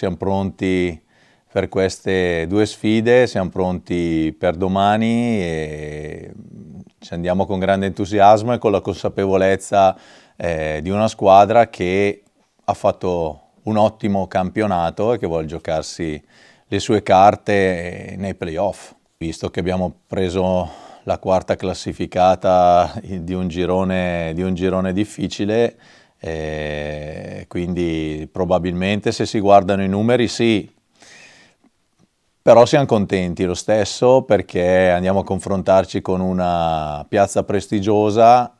siamo pronti per queste due sfide, siamo pronti per domani e ci andiamo con grande entusiasmo e con la consapevolezza eh, di una squadra che ha fatto un ottimo campionato e che vuole giocarsi le sue carte nei playoff. Visto che abbiamo preso la quarta classificata di un girone, di un girone difficile, eh, quindi probabilmente se si guardano i numeri sì, però siamo contenti lo stesso perché andiamo a confrontarci con una piazza prestigiosa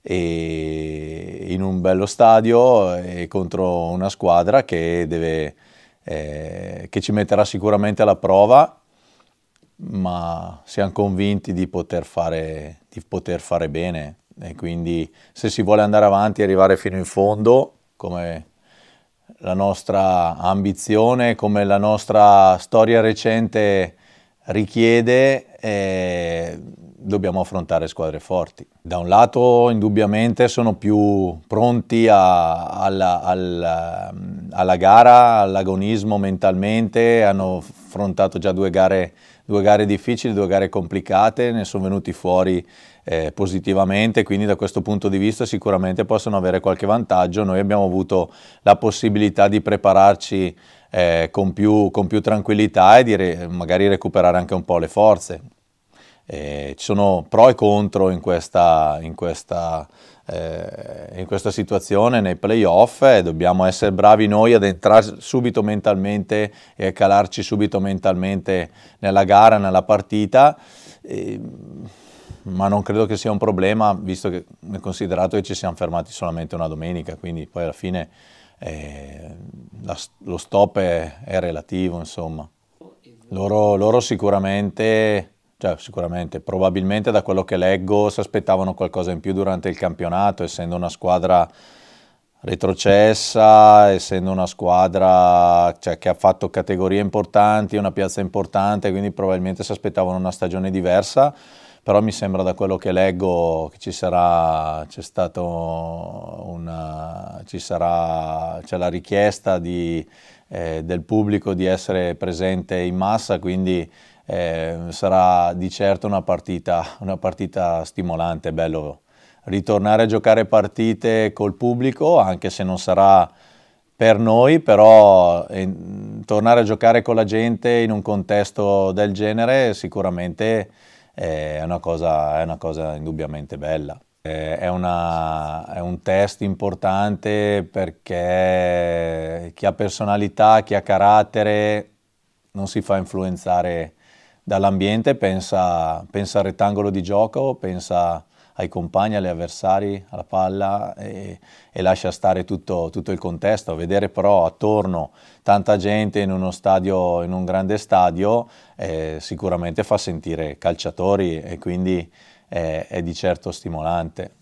e in un bello stadio e contro una squadra che, deve, eh, che ci metterà sicuramente alla prova ma siamo convinti di poter fare, di poter fare bene e quindi se si vuole andare avanti e arrivare fino in fondo, come la nostra ambizione, come la nostra storia recente richiede, eh, dobbiamo affrontare squadre forti. Da un lato indubbiamente sono più pronti a, alla, alla, alla gara, all'agonismo mentalmente, hanno affrontato già due gare, due gare, difficili, due gare complicate, ne sono venuti fuori eh, positivamente, quindi da questo punto di vista sicuramente possono avere qualche vantaggio. Noi abbiamo avuto la possibilità di prepararci eh, con, più, con più tranquillità e di re magari recuperare anche un po' le forze. Eh, ci sono pro e contro in questa, in questa, eh, in questa situazione nei playoff e dobbiamo essere bravi noi ad entrare subito mentalmente e a calarci subito mentalmente nella gara, nella partita. Eh, ma non credo che sia un problema, visto che considerato che ci siamo fermati solamente una domenica, quindi poi alla fine eh, la, lo stop è, è relativo, insomma. Loro, loro sicuramente cioè, sicuramente, probabilmente da quello che leggo si aspettavano qualcosa in più durante il campionato, essendo una squadra retrocessa, essendo una squadra cioè, che ha fatto categorie importanti, una piazza importante, quindi probabilmente si aspettavano una stagione diversa però mi sembra da quello che leggo che ci sarà, c'è stata una, ci sarà, c'è la richiesta di, eh, del pubblico di essere presente in massa, quindi eh, sarà di certo una partita, una partita stimolante, bello ritornare a giocare partite col pubblico, anche se non sarà per noi, però eh, tornare a giocare con la gente in un contesto del genere sicuramente eh, è, una cosa, è, una cosa, indubbiamente bella. Eh, è, una, è, un test importante perché chi ha personalità, chi ha carattere non si fa influenzare dall'ambiente pensa, pensa, al rettangolo di gioco, pensa ai compagni, agli avversari, alla palla e, e lascia stare tutto, tutto, il contesto. Vedere però attorno tanta gente in uno stadio, in un grande stadio, eh, sicuramente fa sentire calciatori e quindi eh, è di certo stimolante.